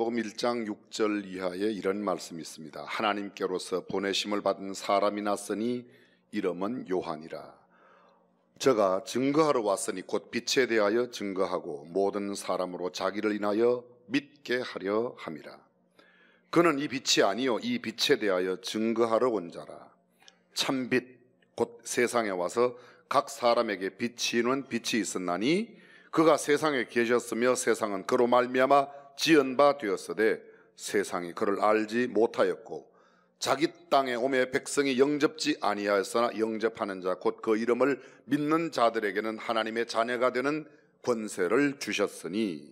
요한복음 1장 6절 이하에 이런 말씀이 있습니다. 하나님께로서 보내심을 받은 사람이 났으니 이름은 요한이라. 저가 증거하러 왔으니 곧 빛에 대하여 증거하고 모든 사람으로 자기를 인하여 믿게 하려 함이라. 그는 이 빛이 아니요 이 빛에 대하여 증거하러 온 자라. 참 빛 곧 세상에 와서 각 사람에게 비치는 빛이 있었나니 그가 세상에 계셨으며 세상은 그로 말미암아 지은 바 되었으되 세상이 그를 알지 못하였고 자기 땅에 오매 백성이 영접지 아니하였으나 영접하는 자 곧 그 이름을 믿는 자들에게는 하나님의 자녀가 되는 권세를 주셨으니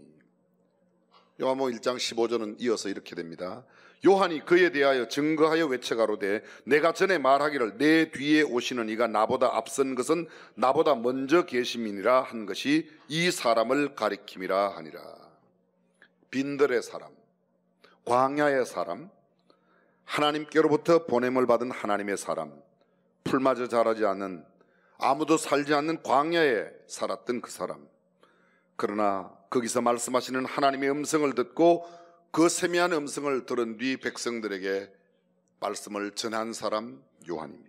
요한모 1장 15절은 이어서 이렇게 됩니다. 요한이 그에 대하여 증거하여 외쳐가로되 내가 전에 말하기를 내 뒤에 오시는 이가 나보다 앞선 것은 나보다 먼저 계심이니라 한 것이 이 사람을 가리킴이라 하니라. 빈들의 사람, 광야의 사람, 하나님께로부터 보냄을 받은 하나님의 사람, 풀마저 자라지 않는 아무도 살지 않는 광야에 살았던 그 사람. 그러나 거기서 말씀하시는 하나님의 음성을 듣고 그 세미한 음성을 들은 뒤 백성들에게 말씀을 전한 사람 요한입니다.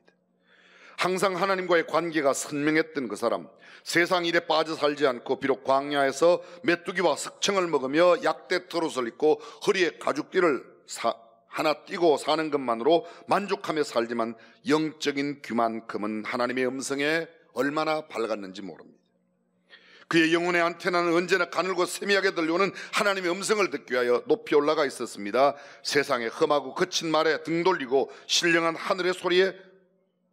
항상 하나님과의 관계가 선명했던 그 사람, 세상 일에 빠져 살지 않고 비록 광야에서 메뚜기와 석청을 먹으며 약대 털옷을 입고 허리에 가죽띠를 사, 하나 띄고 사는 것만으로 만족하며 살지만 영적인 귀만큼은 하나님의 음성에 얼마나 밝았는지 모릅니다. 그의 영혼의 안테나는 언제나 가늘고 세미하게 들려오는 하나님의 음성을 듣기 위하여 높이 올라가 있었습니다. 세상의 험하고 거친 말에 등 돌리고 신령한 하늘의 소리에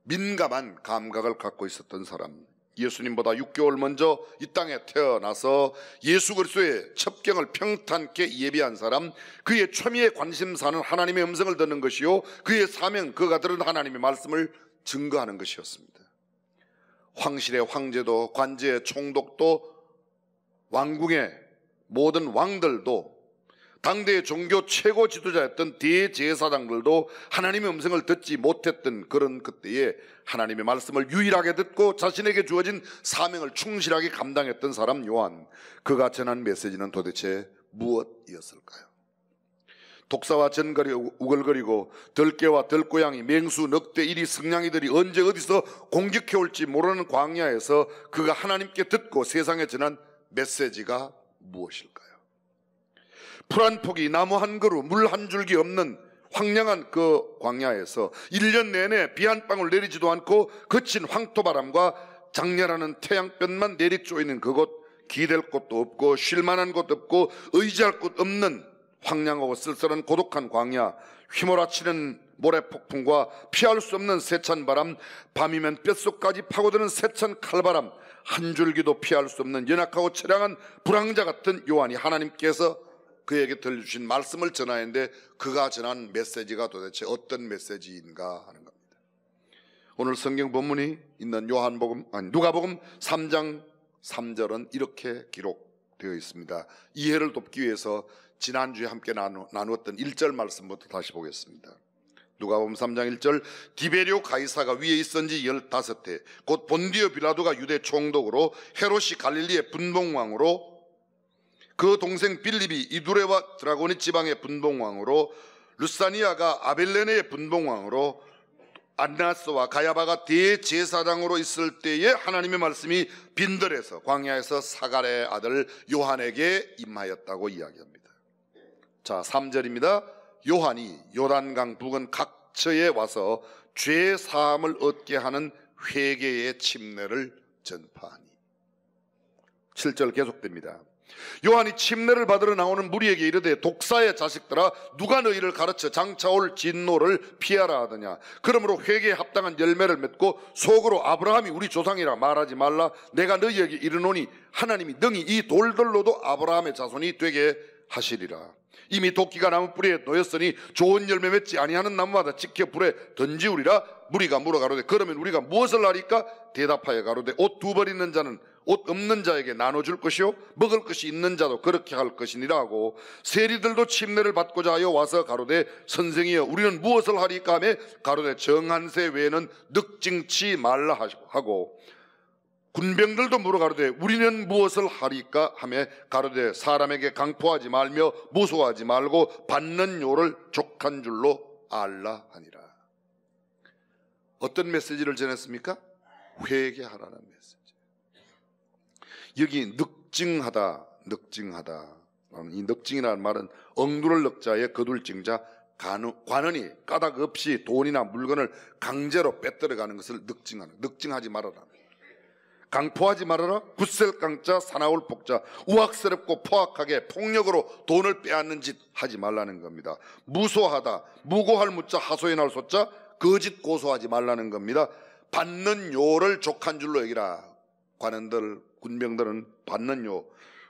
민감한 감각을 갖고 있었던 사람. 예수님보다 6개월 먼저 이 땅에 태어나서 예수 그리스도의 첩경을 평탄케 예비한 사람, 그의 초미의 관심사는 하나님의 음성을 듣는 것이요, 그의 사명 그가 들은 하나님의 말씀을 증거하는 것이었습니다. 황실의 황제도 관제의 총독도 왕궁의 모든 왕들도 당대의 종교 최고 지도자였던 대제사장들도 하나님의 음성을 듣지 못했던 그런 그때에 하나님의 말씀을 유일하게 듣고 자신에게 주어진 사명을 충실하게 감당했던 사람 요한. 그가 전한 메시지는 도대체 무엇이었을까요? 독사와 전거리 우글거리고 들깨와 들고양이 맹수 넉대 이리 승냥이들이 언제 어디서 공격해 올지 모르는 광야에서 그가 하나님께 듣고 세상에 전한 메시지가 무엇일까요? 풀한 폭이 나무 한 그루, 물 한 줄기 없는 황량한 그 광야에서 1년 내내 비 한 방울 내리지도 않고 거친 황토바람과 장렬하는 태양볕만 내리쪼이는 그곳 기댈 곳도 없고 쉴만한 곳도 없고 의지할 곳 없는 황량하고 쓸쓸한 고독한 광야 휘몰아치는 모래폭풍과 피할 수 없는 세찬 바람 밤이면 뼛속까지 파고드는 세찬 칼바람 한 줄기도 피할 수 없는 연약하고 처량한 불황자 같은 요한이 하나님께서 그에게 들려주신 말씀을 전하는데 그가 전한 메시지가 도대체 어떤 메시지인가 하는 겁니다. 오늘 성경 본문이 있는 요한복음 아니 누가복음 3장 3절은 이렇게 기록되어 있습니다. 이해를 돕기 위해서 지난주에 함께 나누, 었던 1절 말씀부터 다시 보겠습니다. 누가복음 3장 1절 디베리오 가이사가 위에 있었지 1 5대곧 본디오 빌라도가 유대 총독으로 헤롯이 갈릴리의 분봉왕으로 그 동생 빌립이 이두레와 드라고니 지방의 분봉왕으로 루사니아가 아벨레네의 분봉왕으로 안나스와 가야바가 대제사장으로 있을 때에 하나님의 말씀이 빈들에서 광야에서 사갈의 아들 요한에게 임하였다고 이야기합니다. 자, 3절입니다. 요한이 요단강 북은 각처에 와서 죄 사함을 얻게 하는 회개의 침례를 전파하니. 7절 계속됩니다. 요한이 침례를 받으러 나오는 무리에게 이르되 독사의 자식들아 누가 너희를 가르쳐 장차올 진노를 피하라 하느냐 그러므로 회개에 합당한 열매를 맺고 속으로 아브라함이 우리 조상이라 말하지 말라 내가 너희에게 이르노니 하나님이 능히 이 돌들로도 아브라함의 자손이 되게 하시리라 이미 도끼가 나무 뿌리에 놓였으니 좋은 열매 맺지 아니하는 나무마다 지켜 불에 던지우리라 무리가 물어가로되 그러면 우리가 무엇을 하리까 대답하여 가로되 옷 두 벌 있는 자는 옷 없는 자에게 나눠줄 것이요 먹을 것이 있는 자도 그렇게 할 것이니라 하고 세리들도 침례를 받고자 하여 와서 가로되 선생이여 우리는 무엇을 하리까 하며 가로되 정한세 외에는 늑징치 말라 하고 군병들도 물어가로되 우리는 무엇을 하리까 하며 가로되 사람에게 강포하지 말며 무소하지 말고 받는 요를 족한 줄로 알라 하니라 어떤 메시지를 전했습니까? 회개하라는 메시지 여기 늑증하다, 늑증하다. 음, 이 늑증이라는 말은 억누를 늑자에 거둘증자 관원이 까닭 없이 돈이나 물건을 강제로 빼들어가는 것을 늑증하는 늑증하지 말아라. 강포하지 말아라. 굳셀 강자 사나울 폭자 우악스럽고 포악하게 폭력으로 돈을 빼앗는 짓 하지 말라는 겁니다. 무소하다. 무고할 무자 하소연할 소자 거짓 고소하지 말라는 겁니다. 받는 요를 족한 줄로 여기라. 관원들 군병들은 받는요.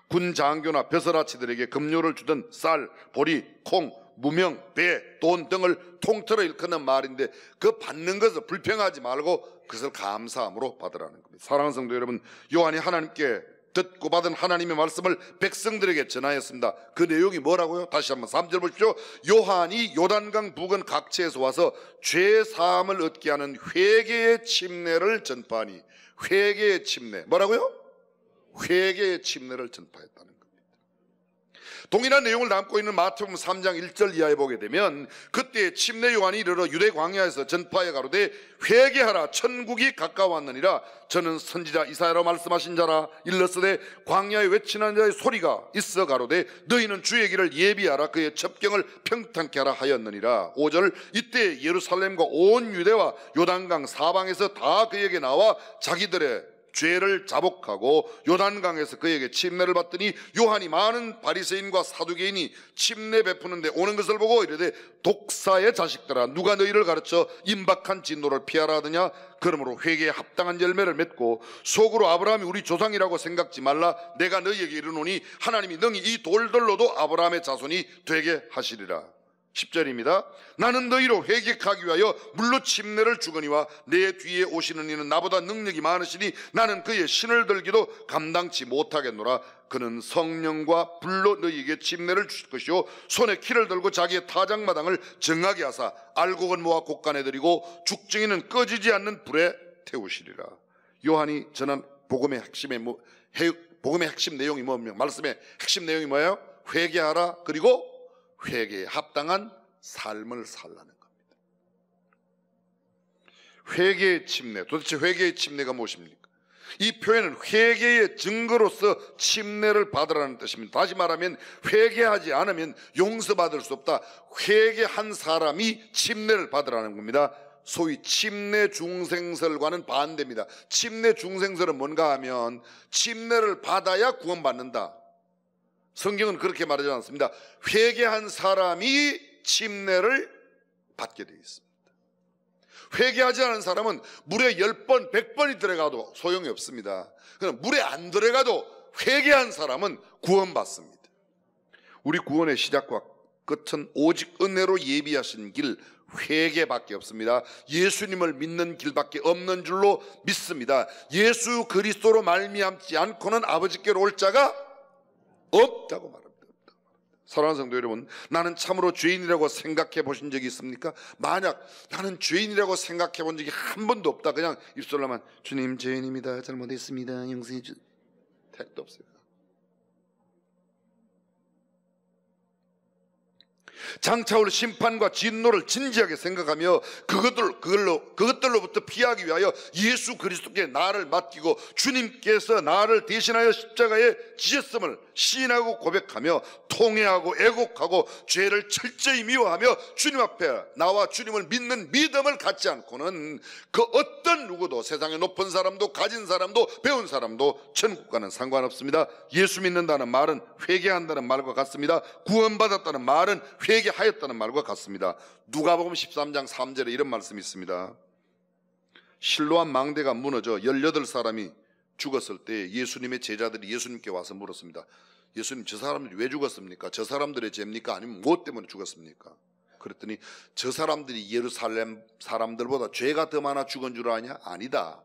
군 장교나 벼슬아치들에게 급료를 주던 쌀, 보리, 콩, 무명, 배, 돈 등을 통틀어 일컫는 말인데 그 받는 것을 불평하지 말고 그것을 감사함으로 받으라는 겁니다. 사랑하는 성도 여러분, 요한이 하나님께 듣고 받은 하나님의 말씀을 백성들에게 전하였습니다. 그 내용이 뭐라고요? 다시 한번 3절 보십시오. 요한이 요단강 부근 각처에서 와서 죄 사함을 얻게 하는 회개의 침례를 전파하니 회개의 침례 뭐라고요? 회개의 침례를 전파했다는 동일한 내용을 담고 있는 마태복음 3장 1절 이하에 보게 되면 그때 침례 요한이 이르러 유대 광야에서 전파해 가로되 회개하라 천국이 가까웠느니라 저는 선지자 이사야로 말씀하신 자라 일렀으되 광야에 외치는 자의 소리가 있어 가로되 너희는 주의 길을 예비하라 그의 접경을 평탄케 하라 하였느니라 5절 이때 예루살렘과 온 유대와 요단강 사방에서 다 그에게 나와 자기들의 죄를 자복하고 요단강에서 그에게 침례를 받더니 요한이 많은 바리새인과 사두개인이 침례 베푸는데 오는 것을 보고 이르되 독사의 자식들아 누가 너희를 가르쳐 임박한 진노를 피하라 하느냐 그러므로 회개에 합당한 열매를 맺고 속으로 아브라함이 우리 조상이라고 생각지 말라 내가 너희에게 이르노니 하나님이 너희 이 돌들로도 아브라함의 자손이 되게 하시리라 10절입니다. 나는 너희로 회객하기 위하여 물로 침례를 주거니와 내 뒤에 오시는 이는 나보다 능력이 많으시니 나는 그의 신을 들기도 감당치 못하겠노라. 그는 성령과 불로 너희에게 침례를 주실 것이요 손에 키를 들고 자기의 타장마당을 정하게 하사 알곡은 모아 곡간에 들이고 죽증이는 꺼지지 않는 불에 태우시리라. 요한이 전한 복음의 핵심의 뭐, 복음의 핵심 내용이 뭐며 뭐, 말씀의 핵심 내용이 뭐예요? 회개하라 그리고 회개에 합당한 삶을 살라는 겁니다. 회개의 침례. 도대체 회개의 침례가 무엇입니까? 이 표현은 회개의 증거로서 침례를 받으라는 뜻입니다. 다시 말하면 회개하지 않으면 용서받을 수 없다. 회개한 사람이 침례를 받으라는 겁니다. 소위 침례 중생설과는 반대입니다. 침례 중생설은 뭔가 하면 침례를 받아야 구원받는다. 성경은 그렇게 말하지 않습니다. 회개한 사람이 침례를 받게 되어 있습니다. 회개하지 않은 사람은 물에 10번, 100번이 들어가도 소용이 없습니다. 그럼 물에 안 들어가도 회개한 사람은 구원받습니다. 우리 구원의 시작과 끝은 오직 은혜로 예비하신 길 회개밖에 없습니다. 예수님을 믿는 길밖에 없는 줄로 믿습니다. 예수 그리스도로 말미암지 않고는 아버지께로 올 자가 없다고 말합니다. 사랑하는 성도 여러분, 나는 참으로 죄인이라고 생각해 보신 적이 있습니까? 만약 나는 죄인이라고 생각해 본 적이 한 번도 없다. 그냥 입술로만 주님 죄인입니다. 잘못했습니다. 영생해 주. 택도 없어요. 장차올 심판과 진노를 진지하게 생각하며 그것들 그걸로 그것들로부터 피하기 위하여 예수 그리스도께 나를 맡기고 주님께서 나를 대신하여 십자가에 지셨음을 신인하고 고백하며 통회하고 애곡하고 죄를 철저히 미워하며 주님 앞에 나와 주님을 믿는 믿음을 갖지 않고는 그 어떤 누구도 세상에 높은 사람도 가진 사람도 배운 사람도 천국과는 상관없습니다. 예수 믿는다는 말은 회개한다는 말과 같습니다. 구원받았다는 말은 회개하였다는 말과 같습니다. 누가보음 13장 3절에 이런 말씀이 있습니다. 실로한 망대가 무너져 18사람이 죽었을 때 예수님의 제자들이 예수님께 와서 물었습니다. 예수님 저 사람들이 왜 죽었습니까? 저 사람들의 죄입니까? 아니면 무엇 때문에 죽었습니까? 그랬더니 저 사람들이 예루살렘 사람들보다 죄가 더 많아 죽은 줄 아냐? 아니다.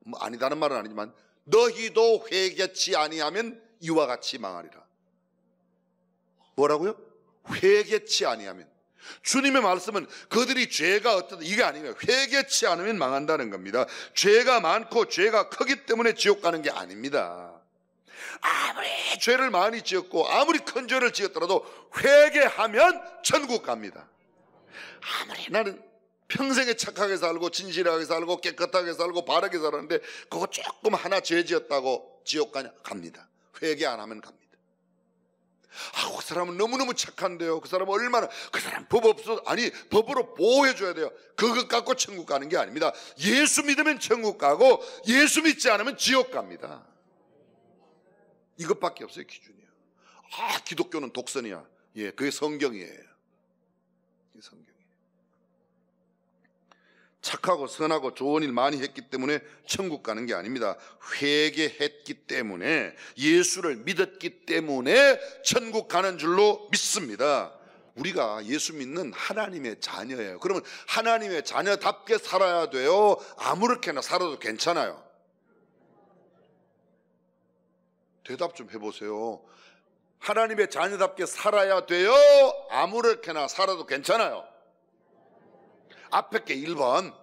뭐 아니다는 말은 아니지만 너희도 회개치 아니하면 이와 같이 망하리라. 뭐라고요? 회개치 아니하면 주님의 말씀은 그들이 죄가 어떤 이게 아니에요. 회개치 않으면 망한다는 겁니다. 죄가 많고 죄가 크기 때문에 지옥 가는 게 아닙니다. 아무리 죄를 많이 지었고 아무리 큰 죄를 지었더라도 회개하면 천국 갑니다. 아무리 나는 평생에 착하게 살고 진실하게 살고 깨끗하게 살고 바르게 살았는데 그거 조금 하나 죄 지었다고 지옥 가냐 갑니다. 회개 안 하면 갑니다. 아, 그 사람은 너무너무 착한데요. 그 사람은 얼마나, 그 사람 법 없어. 아니, 법으로 보호해줘야 돼요. 그것 갖고 천국 가는 게 아닙니다. 예수 믿으면 천국 가고 예수 믿지 않으면 지옥 갑니다. 이것밖에 없어요, 기준이요. 아, 기독교는 독선이야. 예, 그게 성경이에요. 이게 성경. 착하고 선하고 좋은 일 많이 했기 때문에 천국 가는 게 아닙니다. 회개했기 때문에 예수를 믿었기 때문에 천국 가는 줄로 믿습니다. 우리가 예수 믿는 하나님의 자녀예요. 그러면 하나님의 자녀답게 살아야 돼요. 아무렇게나 살아도 괜찮아요. 대답 좀 해보세요. 하나님의 자녀답게 살아야 돼요. 아무렇게나 살아도 괜찮아요. 앞에 게 1번.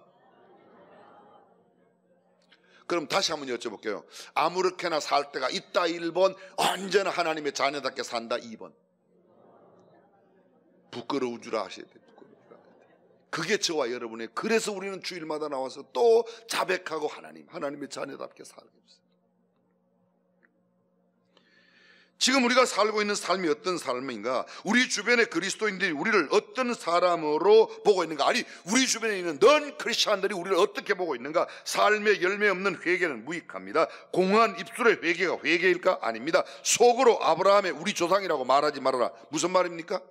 그럼 다시 한번 여쭤볼게요. 아무렇게나 살 때가 있다 1번, 언제나 하나님의 자녀답게 산다 2번. 부끄러우 주라 하셔야 돼. 부끄러우주라. 그게 저와 여러분의 그래서 우리는 주일마다 나와서 또 자백하고 하나님, 하나님의 자녀답게 살아야 어요 지금 우리가 살고 있는 삶이 어떤 삶인가? 우리 주변의 그리스도인들이 우리를 어떤 사람으로 보고 있는가? 아니, 우리 주변에 있는 넌 크리스천들이 우리를 어떻게 보고 있는가? 삶의 열매 없는 회개는 무익합니다. 공허한 입술의 회개가 회개일까? 아닙니다. 속으로 아브라함의 우리 조상이라고 말하지 말아라. 무슨 말입니까?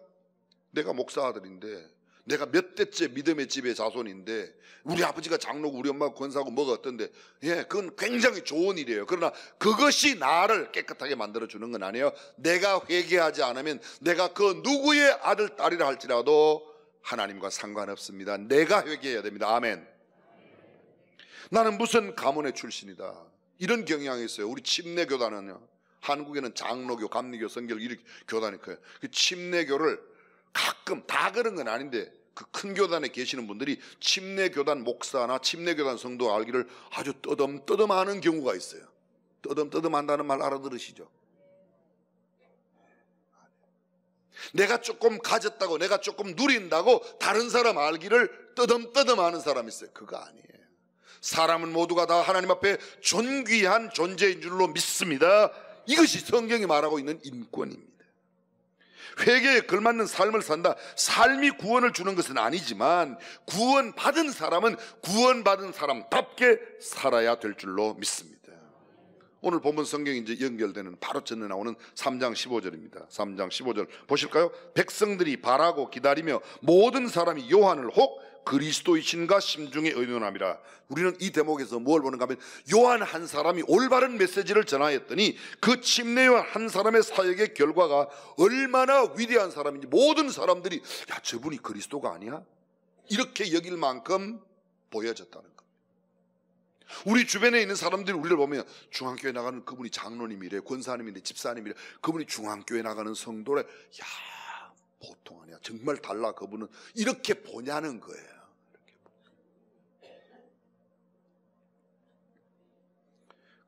내가 목사 아들인데 내가 몇 대째 믿음의 집의 자손인데 우리 아버지가 장로고 우리 엄마가 권사고 뭐가 어떤데 예 그건 굉장히 좋은 일이에요 그러나 그것이 나를 깨끗하게 만들어주는 건 아니에요 내가 회개하지 않으면 내가 그 누구의 아들 딸이라 할지라도 하나님과 상관없습니다 내가 회개해야 됩니다 아멘 나는 무슨 가문의 출신이다 이런 경향이 있어요 우리 침례교단은요 한국에는 장로교, 감리교, 선교를 이렇게 교단이 커요 그 침례교를 가끔 다 그런 건 아닌데 그 큰 교단에 계시는 분들이 침례 교단 목사나 침례 교단 성도 알기를 아주 떠듬떠듬하는 경우가 있어요. 떠듬떠듬한다는 말 알아들으시죠? 내가 조금 가졌다고 내가 조금 누린다고 다른 사람 알기를 떠듬떠듬하는 사람 있어요. 그거 아니에요. 사람은 모두가 다 하나님 앞에 존귀한 존재인 줄로 믿습니다. 이것이 성경이 말하고 있는 인권입니다. 회개에 걸맞는 삶을 산다. 삶이 구원을 주는 것은 아니지만 구원받은 사람은 구원받은 사람답게 살아야 될 줄로 믿습니다. 오늘 본문 성경이 제 연결되는 바로 전에 나오는 3장 15절입니다. 3장 15절 보실까요? 백성들이 바라고 기다리며 모든 사람이 요한을 혹 그리스도이신가 심중에 의논함이라. 우리는 이 대목에서 뭘 보는가 하면 요한 한 사람이 올바른 메시지를 전하였더니 그 침례요한 한 사람의 사역의 결과가 얼마나 위대한 사람인지 모든 사람들이 야, 저분이 그리스도가 아니야? 이렇게 여길 만큼 보여졌다는 우리 주변에 있는 사람들이 우리를 보면 중앙교회 나가는 그분이 장로님이래, 권사님이래, 집사님이래, 그분이 중앙교회 나가는 성도래, 야, 보통 아니야. 정말 달라, 그분은. 이렇게 보냐는 거예요.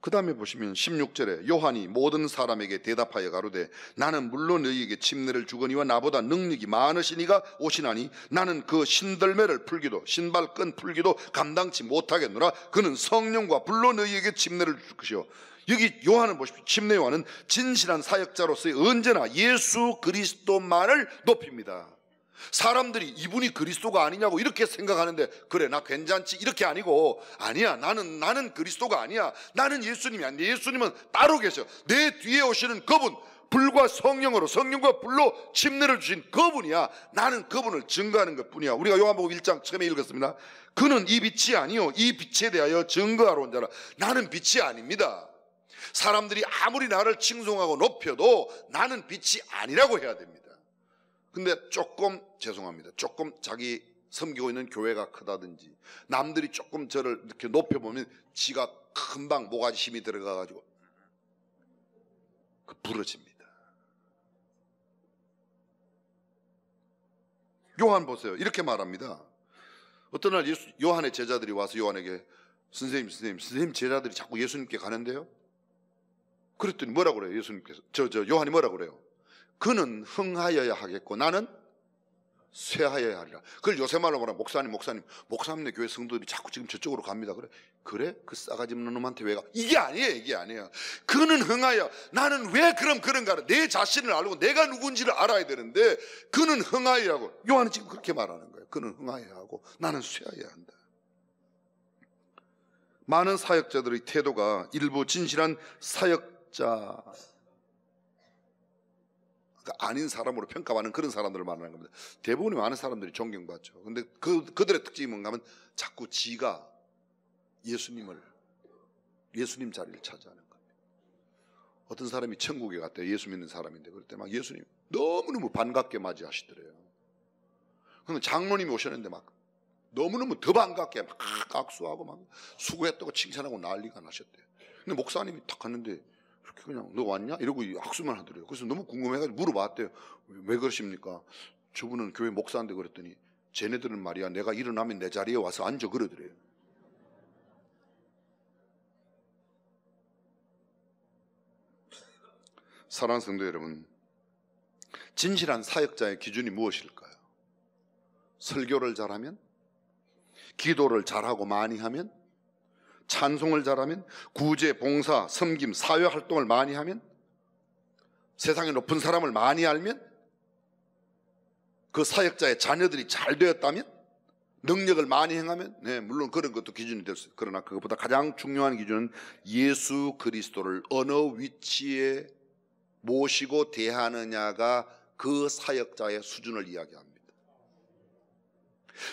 그 다음에 보시면 16절에 요한이 모든 사람에게 대답하여 가로되 나는 물론 너희에게 침례를 주거니와 나보다 능력이 많으시니가 오시나니 나는 그 신들매를 풀기도 신발끈 풀기도 감당치 못하겠노라 그는 성령과 불로 너희에게 침례를 줄 것이요 여기 요한을 보십시오 침례 요한은 진실한 사역자로서의 언제나 예수 그리스도만을 높입니다 사람들이 이분이 그리스도가 아니냐고 이렇게 생각하는데 그래 나 괜찮지 이렇게 아니고 아니야 나는 나는 그리스도가 아니야 나는 예수님이 아니야 예수님은 따로 계셔 내 뒤에 오시는 그분 불과 성령으로 성령과 불로 침례를 주신 그분이야 나는 그분을 증거하는 것뿐이야 우리가 요한복음 1장 처음에 읽었습니다 그는 이 빛이 아니요 이 빛에 대하여 증거하러 온 자라 나는 빛이 아닙니다 사람들이 아무리 나를 칭송하고 높여도 나는 빛이 아니라고 해야 됩니다 근데 조금 죄송합니다. 조금 자기 섬기고 있는 교회가 크다든지 남들이 조금 저를 이렇게 높여보면 지가 금방 모가지 심이 들어가가지고 그 부러집니다. 요한 보세요. 이렇게 말합니다. 어떤 날 예수, 요한의 제자들이 와서 요한에게 선생님, 선생님, 선생님 제자들이 자꾸 예수님께 가는데요. 그랬더니 뭐라 그래요? 예수님께서 저저 요한이 뭐라 그래요? 그는 흥하여야 하겠고 나는 쇠하여야 하리라. 그걸 요새 말로 말하면 목사님, 목사님, 목사님네 교회 성도들이 자꾸 지금 저쪽으로 갑니다. 그래, 그래? 그 싸가지 없는 놈한테 왜 가? 이게 아니에요, 이게 아니에요. 그는 흥하여. 나는 왜 그럼 그런가를 내 자신을 알고 내가 누군지를 알아야 되는데 그는 흥하여하고 요한은 지금 그렇게 말하는 거예요. 그는 흥하여하고 나는 쇠하여야 한다. 많은 사역자들의 태도가 일부 진실한 사역자 그러니까 아닌 사람으로 평가받는 그런 사람들을 말하는 겁니다. 대부분이 많은 사람들이 존경받죠. 근데 그, 그들의 특징이 뭔가 하면 자꾸 지가 예수님을, 예수님 자리를 차지하는 겁니다. 어떤 사람이 천국에 갔대요. 예수 믿는 사람인데. 그럴 때 막 예수님 너무너무 반갑게 맞이하시더래요. 그러면 장로님이 오셨는데 막 너무너무 더 반갑게 막 악수하고 막 수고했다고 칭찬하고 난리가 나셨대요. 근데 목사님이 탁 갔는데 그렇게 그냥 너 왔냐? 이러고 악수만 하더래요. 그래서 너무 궁금해가지고 물어봤대요. 왜 그러십니까? 저분은 교회 목사인데 그랬더니 쟤네들은 말이야 내가 일어나면 내 자리에 와서 앉아 그러더래요. 사랑하는 성도 여러분, 진실한 사역자의 기준이 무엇일까요? 설교를 잘하면? 기도를 잘하고 많이 하면? 찬송을 잘하면 구제, 봉사, 섬김, 사회 활동을 많이 하면 세상에 높은 사람을 많이 알면 그 사역자의 자녀들이 잘 되었다면 능력을 많이 행하면 네, 물론 그런 것도 기준이 될수 있어요. 그러나 그것보다 가장 중요한 기준은 예수 그리스도를 어느 위치에 모시고 대하느냐가 그 사역자의 수준을 이야기합니다.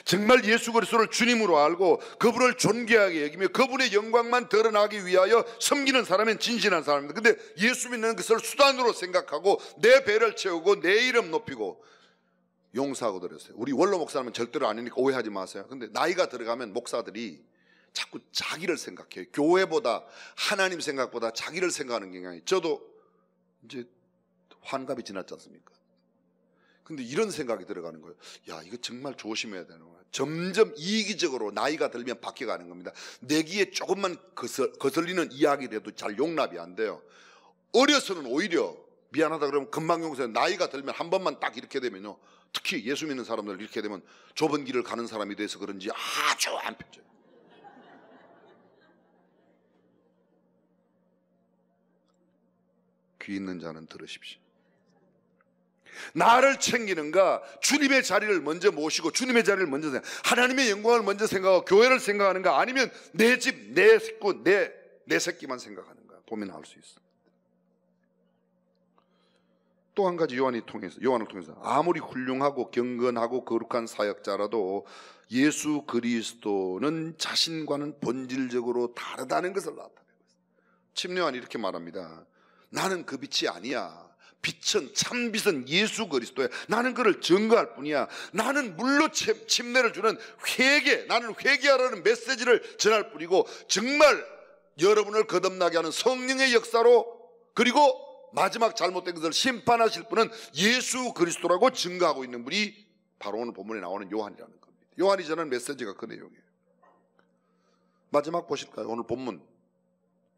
정말 예수 그리스도를 주님으로 알고 그분을 존귀하게 여기며 그분의 영광만 드러나기 위하여 섬기는 사람은 진실한 사람입니다. 근데 예수 믿는 것을 수단으로 생각하고 내 배를 채우고 내 이름 높이고 용서하고 드렸어요. 우리 원로 목사님은 절대로 아니니까 오해하지 마세요. 근데 나이가 들어가면 목사들이 자꾸 자기를 생각해요. 교회보다 하나님 생각보다 자기를 생각하는 경향이. 저도 이제 환갑이 지났지 않습니까? 근데 이런 생각이 들어가는 거예요. 야, 이거 정말 조심해야 되는 거야. 점점 이기적으로 나이가 들면 바뀌어가는 겁니다. 내기에 조금만 거슬, 거슬리는 이야기라도 잘 용납이 안 돼요. 어려서는 오히려 미안하다 그러면 금방 용서해. 나이가 들면 한 번만 딱 이렇게 되면요. 특히 예수 믿는 사람들 이렇게 되면 좁은 길을 가는 사람이 돼서 그런지 아주 안 펴져요. 귀 있는 자는 들으십시오. 나를 챙기는가 주님의 자리를 먼저 모시고 주님의 자리를 먼저 생각 하나님의 영광을 먼저 생각하고 교회를 생각하는가 아니면 내 집, 내 식구, 내, 내 새끼만 생각하는가 보면 알 수 있어. 또한 가지 요한이 통해서 요한을 통해서 아무리 훌륭하고 경건하고 거룩한 사역자라도 예수 그리스도는 자신과는 본질적으로 다르다는 것을 나타내고 있어요. 침례환이 이렇게 말합니다. 나는 그 빛이 아니야. 빛은 참빛은 예수 그리스도야. 나는 그를 증거할 뿐이야. 나는 물로 침례를 주는 회개, 나는 회개하라는 메시지를 전할 뿐이고 정말 여러분을 거듭나게 하는 성령의 역사로 그리고 마지막 잘못된 것을 심판하실 분은 예수 그리스도라고 증거하고 있는 분이 바로 오늘 본문에 나오는 요한이라는 겁니다. 요한이 전한 메시지가 그 내용이에요. 마지막 보실까요? 오늘 본문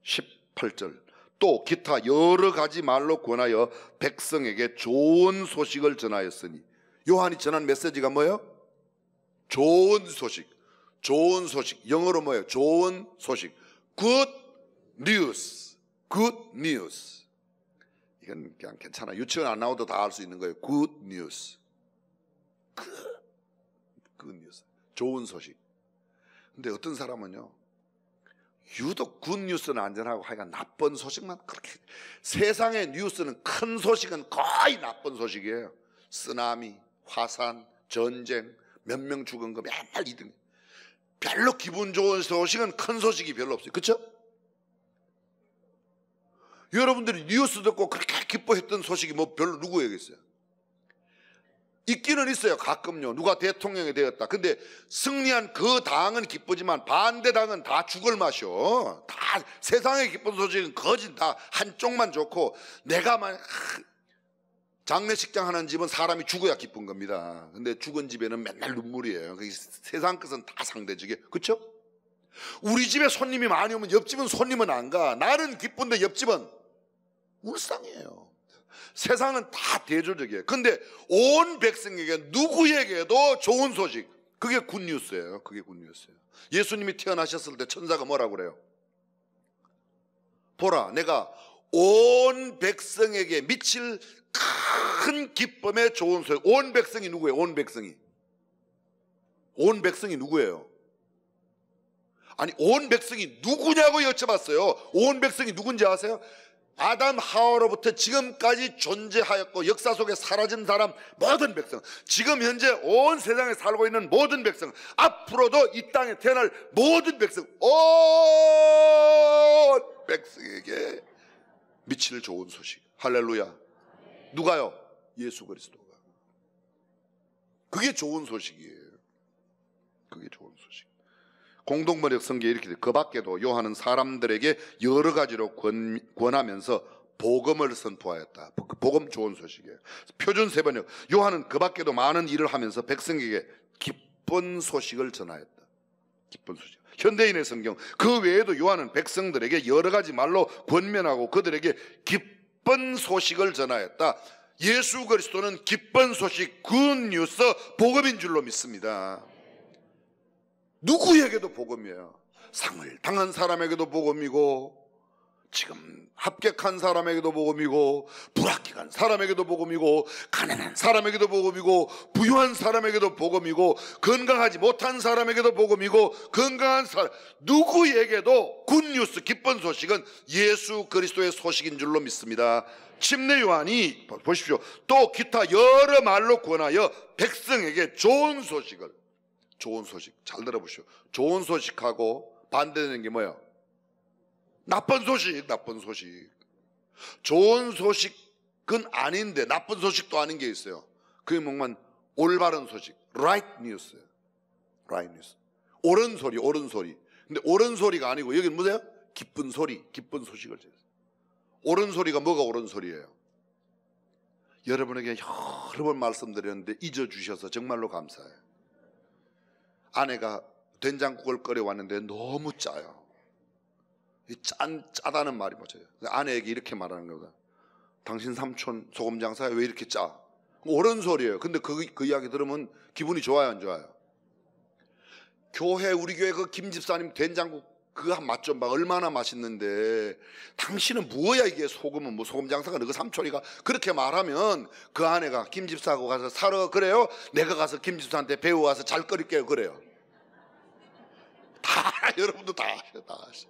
18절 또 기타 여러 가지 말로 권하여 백성에게 좋은 소식을 전하였으니 요한이 전한 메시지가 뭐예요? 좋은 소식. 좋은 소식. 영어로 뭐예요? 좋은 소식. good news. good news. 이건 그냥 괜찮아. 유치원 안 나와도 다 알 수 있는 거예요. good news. good, news. 좋은 소식. 근데 어떤 사람은요. 유독 굿 뉴스는 안전하고 하여간 나쁜 소식만 그렇게 세상의 뉴스는 큰 소식은 거의 나쁜 소식이에요. 쓰나미, 화산, 전쟁, 몇 명 죽은 거 맨날 2등. 별로 기분 좋은 소식은 큰 소식이 별로 없어요. 그렇죠? 여러분들이 뉴스 듣고 그렇게 기뻐했던 소식이 뭐 별로 누구에게 있어요? 있기는 있어요. 가끔요. 누가 대통령이 되었다. 근데 승리한 그 당은 기쁘지만 반대 당은 다 죽을 맛이요. 다 세상에 기쁜 소식은 거진 다 한쪽만 좋고 내가 만 장례식장 하는 집은 사람이 죽어야 기쁜 겁니다. 근데 죽은 집에는 맨날 눈물이에요. 그 세상 끝은 다 상대적이에요. 그쵸? 우리 집에 손님이 많이 오면 옆집은 손님은 안 가. 나는 기쁜데 옆집은 울상이에요. 세상은 다 대조적이에요. 근데 온 백성에게 누구에게도 좋은 소식. 그게 굿뉴스예요. 그게 굿뉴스예요. 예수님이 태어나셨을 때 천사가 뭐라고 그래요? 보라, 내가 온 백성에게 미칠 큰 기쁨의 좋은 소식. 온 백성이 누구예요? 온 백성이. 온 백성이 누구예요? 아니, 온 백성이 누구냐고 여쭤봤어요. 온 백성이 누군지 아세요? 아담 하와로부터 지금까지 존재하였고 역사 속에 사라진 사람 모든 백성 지금 현재 온 세상에 살고 있는 모든 백성 앞으로도 이 땅에 태어날 모든 백성 온 백성에게 미칠 좋은 소식 할렐루야 누가요? 예수 그리스도가 그게 좋은 소식이에요 그게 좋은 소식 공동번역 성경에 이렇게 돼. 그 밖에도 요한은 사람들에게 여러 가지로 권, 하면서 복음을 선포하였다. 복음 좋은 소식이에요. 표준 세번역. 요한은 그 밖에도 많은 일을 하면서 백성에게 기쁜 소식을 전하였다. 기쁜 소식. 현대인의 성경. 그 외에도 요한은 백성들에게 여러 가지 말로 권면하고 그들에게 기쁜 소식을 전하였다. 예수 그리스도는 기쁜 소식, 굿 뉴스, 복음인 줄로 믿습니다. 누구에게도 복음이에요. 상을 당한 사람에게도 복음이고 지금 합격한 사람에게도 복음이고 불합격한 사람에게도 복음이고 가난한 사람에게도 복음이고 부유한 사람에게도 복음이고 건강하지 못한 사람에게도 복음이고 건강한 사람 누구에게도 굿뉴스 기쁜 소식은 예수 그리스도의 소식인 줄로 믿습니다. 침례 요한이 보십시오. 또 기타 여러 말로 권하여 백성에게 좋은 소식을 좋은 소식 잘 들어보시오. 좋은 소식하고 반대되는 게 뭐예요? 나쁜 소식, 나쁜 소식. 좋은 소식은 아닌데 나쁜 소식도 아닌 게 있어요. 그게 뭐만 올바른 소식, right news, right news. 옳은 소리, 옳은 소리. 근데 옳은 소리가 아니고 여기는 뭐예요? 기쁜 소리, 기쁜 소식을 전요 옳은 소리가 뭐가 옳은 소리예요? 여러분에게 여러 번 말씀드렸는데 잊어주셔서 정말로 감사해요. 아내가 된장국을 끓여왔는데 너무 짜요. 짠, 짜다는 말이 맞아요. 아내에게 이렇게 말하는 거다. 당신 삼촌 소금 장사에 왜 이렇게 짜? 옳은 소리예요. 근데 그, 그 이야기 들으면 기분이 좋아요, 안 좋아요? 교회, 우리 교회 그 김 집사님 된장국 그한 맛 좀 봐. 얼마나 맛있는데. 당신은 뭐야, 이게 소금은 뭐 소금 장사가 너 그 삼촌이가 그렇게 말하면 그 아내가 김 집사하고 가서 사러 그래요? 내가 가서 김 집사한테 배워와서 잘 끓일게요. 그래요. 여러분도 다 하셔, 다 하셔.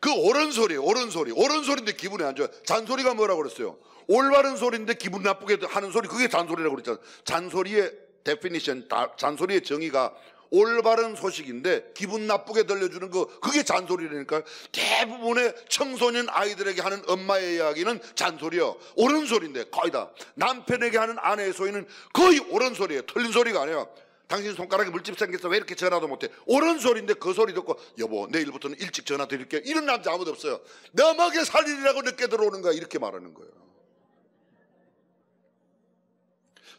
그 옳은 소리, 옳은 소리, 옳은 소리인데 기분이 안 좋아. 잔소리가 뭐라고 그랬어요? 올바른 소리인데 기분 나쁘게 하는 소리, 그게 잔소리라고 그랬잖아. 요 잔소리의 데피니션, 잔소리의 정의가 올바른 소식인데 기분 나쁘게 들려주는 거 그게 잔소리라니까요. 대부분의 청소년 아이들에게 하는 엄마의 이야기는 잔소리요. 옳은 소리인데 거의 다 남편에게 하는 아내의 소리는 거의 옳은 소리예요. 틀린 소리가 아니에요 당신 손가락에 물집 생겼어 왜 이렇게 전화도 못해 옳은 소리인데 그 소리 듣고 여보 내일부터는 일찍 전화 드릴게 이런 남자 아무도 없어요 너 먹여 살리라고 늦게 들어오는 거야 이렇게 말하는 거예요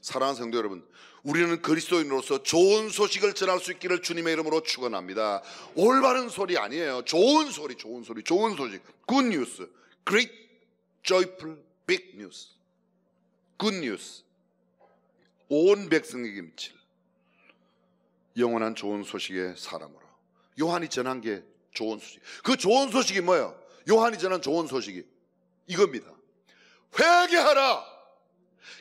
사랑하는 성도 여러분 우리는 그리스도인으로서 좋은 소식을 전할 수 있기를 주님의 이름으로 축원합니다 올바른 소리 아니에요 좋은 소리 좋은 소리 좋은 소식 굿 뉴스 great joyful big news 굿 뉴스 온 백성에게 미칠 영원한 좋은 소식의 사람으로. 요한이 전한 게 좋은 소식. 그 좋은 소식이 뭐예요? 요한이 전한 좋은 소식이 이겁니다. 회개하라.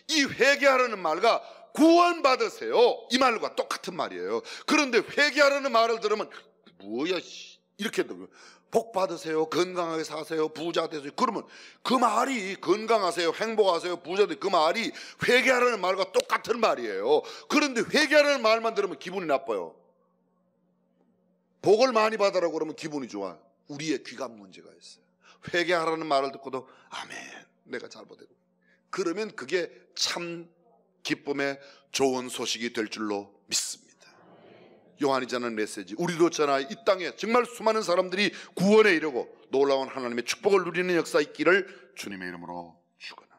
이 회개하라는 말과 구원받으세요. 이 말과 똑같은 말이에요. 그런데 회개하라는 말을 들으면 뭐야 이렇게 되고 복 받으세요. 건강하게 사세요. 부자 되세요. 그러면 그 말이 건강하세요. 행복하세요. 부자 되그 세요 말이 회개하라는 말과 똑같은 말이에요. 그런데 회개하라는 말만 들으면 기분이 나빠요. 복을 많이 받으라고 그러면 기분이 좋아. 우리의 귀감 문제가 있어요. 회개하라는 말을 듣고도 아멘. 내가 잘못했고. 그러면 그게 참 기쁨의 좋은 소식이 될 줄로 믿습니다. 요한이 전하 메시지 우리도 전하여 이 땅에 정말 수많은 사람들이 구원에 이르고 놀라운 하나님의 축복을 누리는 역사 있기를 주님의 이름으로 축원합니다.